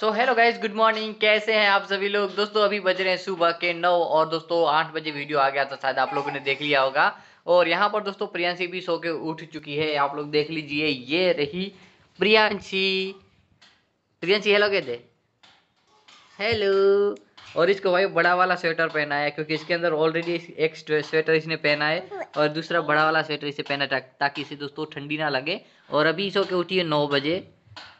सो hello guys good morning कैसे हैं आप सभी लोग दोस्तों अभी बज रहे हैं सुबह के नौ और दोस्तों आठ बजे वीडियो आ गया था शायद आप लोगों ने देख लिया होगा और यहाँ पर दोस्तों प्रियांशी भी सो के उठ चुकी है आप लोग देख लीजिए ये रही प्रियांशी प्रियांशी हेलो कहते हेलो और इसको भाई बड़ा वाला स्वेटर पहना है क्योंकि इसके अंदर ऑलरेडी एक स्वेटर इसने पहना है और दूसरा बड़ा वाला स्वेटर इसे पहना ताकि इसे दोस्तों ठंडी ना लगे और अभी सो के उठी है नौ बजे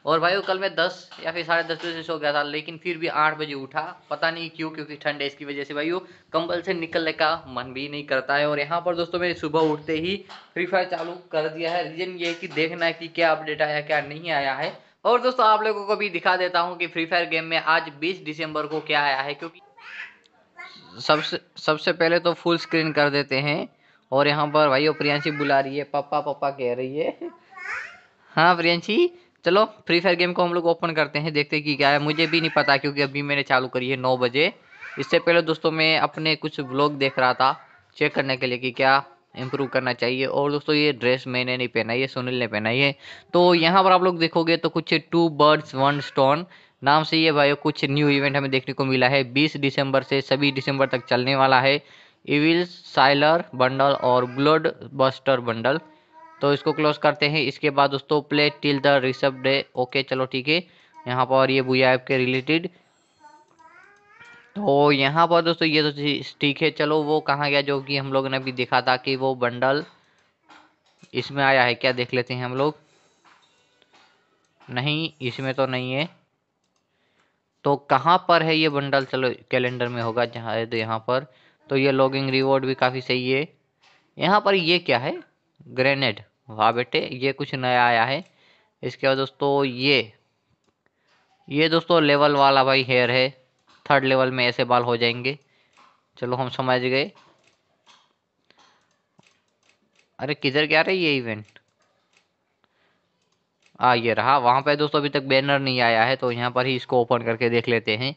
और भाई वो कल मैं दस या फिर साढ़े दस बजे सो गया था लेकिन फिर भी आठ बजे उठा पता नहीं क्यों क्योंकि ठंड है इसकी वजह से भाई वो कंबल से निकलने का मन भी नहीं करता है और यहाँ पर दोस्तों मैंने सुबह उठते ही फ्री फायर चालू कर दिया है रीज़न ये है कि देखना है कि क्या अपडेट आया क्या नहीं आया है और दोस्तों आप लोगों को भी दिखा देता हूँ कि फ्री फायर गेम में आज बीस दिसंबर को क्या आया है क्योंकि सबसे सबसे पहले तो फुल स्क्रीन कर देते हैं और यहाँ पर भाई वो प्रियांशी बुला रही है पप्पा पप्पा कह रही है हाँ प्रियांशी चलो फ्री फायर गेम को हम लोग ओपन करते हैं देखते हैं कि क्या है मुझे भी नहीं पता क्योंकि अभी मैंने चालू करी है नौ बजे इससे पहले दोस्तों मैं अपने कुछ ब्लॉग देख रहा था चेक करने के लिए कि क्या इम्प्रूव करना चाहिए और दोस्तों ये ड्रेस मैंने नहीं पहना है सुनील ने पहना है तो यहाँ पर आप लोग देखोगे तो कुछ टू बर्ड्स वन स्टोन नाम से ये भाई कुछ न्यू इवेंट हमें देखने को मिला है बीस दिसंबर से सभी दिसंबर तक चलने वाला है इविल साइलर बंडल और ब्लड बस्टर बंडल तो इसको क्लोज करते हैं इसके बाद दोस्तों play till the reset day okay चलो ठीक है यहाँ पर ये बुआ ऐप के रिलेटेड तो यहाँ पर दोस्तों ये तो ठीक है चलो वो कहाँ गया जो कि हम लोग ने अभी देखा था कि वो बंडल इसमें आया है क्या देख लेते हैं हम लोग नहीं इसमें तो नहीं है तो कहाँ पर है ये बंडल चलो कैलेंडर में होगा जहाँ तो यहाँ पर तो ये लॉगिंग रिवॉर्ड भी काफ़ी सही है यहाँ पर ये क्या है ग्रेनेड वाह बेटे ये कुछ नया आया है इसके बाद दोस्तों ये ये दोस्तों लेवल वाला भाई हेयर है थर्ड लेवल में ऐसे बाल हो जाएंगे चलो हम समझ गए अरे किधर क्या रहे है ये इवेंट आ ये रहा वहाँ पे दोस्तों अभी तक बैनर नहीं आया है तो यहाँ पर ही इसको ओपन करके देख लेते हैं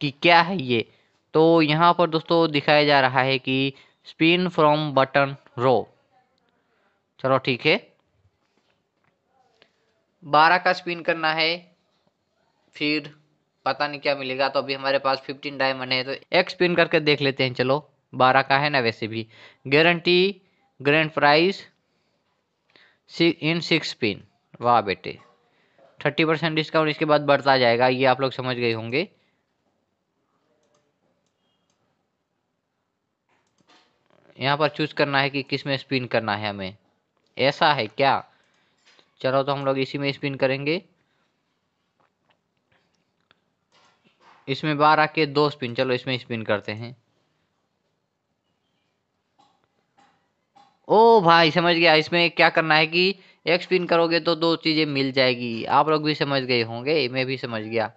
कि क्या है ये तो यहाँ पर दोस्तों दिखाया जा रहा है कि स्पिन फ्रॉम बटन रो चलो ठीक है बारह का स्पिन करना है फिर पता नहीं क्या मिलेगा तो अभी हमारे पास फिफ्टीन डायमंड है तो एक स्पिन करके देख लेते हैं चलो बारह का है ना वैसे भी guarantee grand prize in six spin वाह बेटे थर्टी परसेंट डिस्काउंट इसके बाद बढ़ता जाएगा ये आप लोग समझ गए होंगे यहाँ पर चूज करना है कि किस में स्पिन करना है हमें ऐसा है क्या चलो तो हम लोग इसी में स्पिन करेंगे इसमें बारह के दो स्पिन चलो इसमें स्पिन करते हैं ओ भाई समझ गया इसमें क्या करना है कि एक स्पिन करोगे तो दो चीज़ें मिल जाएगी आप लोग भी समझ गए होंगे मैं भी समझ गया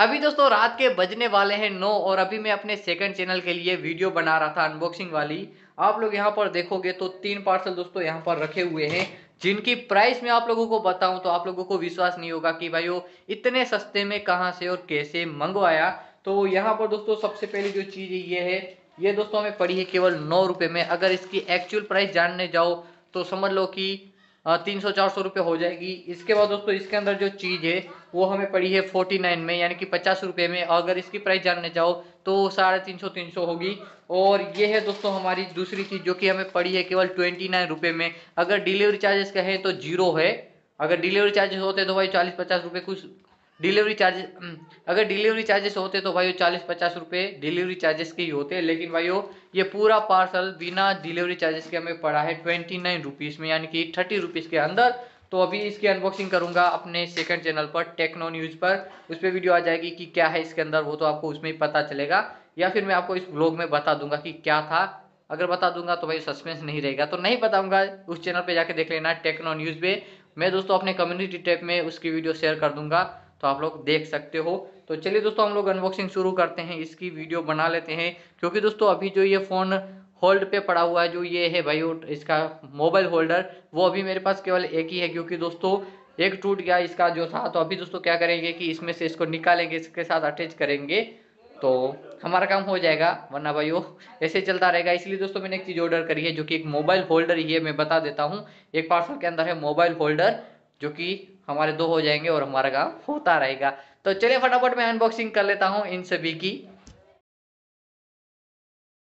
अभी दोस्तों रात के बजने वाले हैं नौ और अभी मैं अपने सेकंड चैनल के लिए वीडियो बना रहा था अनबॉक्सिंग वाली आप लोग यहाँ पर देखोगे तो तीन पार्सल दोस्तों यहाँ पर रखे हुए हैं जिनकी प्राइस मैं आप लोगों को बताऊं तो आप लोगों को विश्वास नहीं होगा कि भाई वो इतने सस्ते में कहाँ से और कैसे मंगवाया तो यहाँ पर दोस्तों सबसे पहले जो चीज़ ये है ये दोस्तों हमें पड़ी है केवल नौ रुपये में अगर इसकी एक्चुअल प्राइस जानने जाओ तो समझ लो कि तीन सौ चार सौ रुपये हो जाएगी इसके बाद दोस्तों इसके अंदर जो चीज़ है वो हमें पड़ी है फोर्टी नाइन में यानी कि पचास रुपये में अगर इसकी प्राइस जानने जाओ तो साढ़े तीन सौ तीन सौ होगी और ये है दोस्तों हमारी दूसरी चीज़ जो कि हमें पड़ी है केवल ट्वेंटी नाइन रुपये में अगर डिलीवरी चार्जेस कहें तो जीरो है अगर डिलीवरी चार्जेस होते तो भाई चालीस पचास रुपये कुछ डिलीवरी चार्जेस mm, अगर डिलीवरी चार्जेस होते तो भाई चालीस पचास रुपये डिलीवरी चार्जेस के ही होते हैं लेकिन भाई ये पूरा पार्सल बिना डिलीवरी चार्जेस के हमें पड़ा है ट्वेंटी नाइन रुपीज़ में यानी कि थर्टी रुपीज़ के अंदर तो अभी इसकी अनबॉक्सिंग करूंगा अपने सेकंड चैनल पर टेक्नो न्यूज़ पर उस पर वीडियो आ जाएगी कि क्या है इसके अंदर वो तो आपको उसमें ही पता चलेगा या फिर मैं आपको इस ब्लॉग में बता दूंगा कि क्या था अगर बता दूंगा तो भाई सस्पेंस नहीं रहेगा तो नहीं बताऊंगा उस चैनल पर जाके देख लेना टेक्नो न्यूज़ पे मैं दोस्तों अपने कम्युनिटी टैप में उसकी वीडियो शेयर कर दूंगा तो आप लोग देख सकते हो तो चलिए दोस्तों हम लोग अनबॉक्सिंग शुरू करते हैं इसकी वीडियो बना लेते हैं क्योंकि दोस्तों अभी जो ये फ़ोन होल्ड पे पड़ा हुआ है जो ये है भाई इसका मोबाइल होल्डर वो अभी मेरे पास केवल एक ही है क्योंकि दोस्तों एक टूट गया इसका जो था तो अभी दोस्तों क्या करेंगे कि इसमें से इसको निकालेंगे इसके साथ अटैच करेंगे तो हमारा काम हो जाएगा वरना भाई ऐसे चलता रहेगा इसलिए दोस्तों मैंने एक चीज़ ऑर्डर करी है जो कि एक मोबाइल होल्डर ही है मैं बता देता हूँ एक पार्सल के अंदर है मोबाइल होल्डर जो कि हमारे दो हो जाएंगे और हमारा काम होता रहेगा तो चलिए फटाफट मैं अनबॉक्सिंग कर लेता हूँ इन सभी की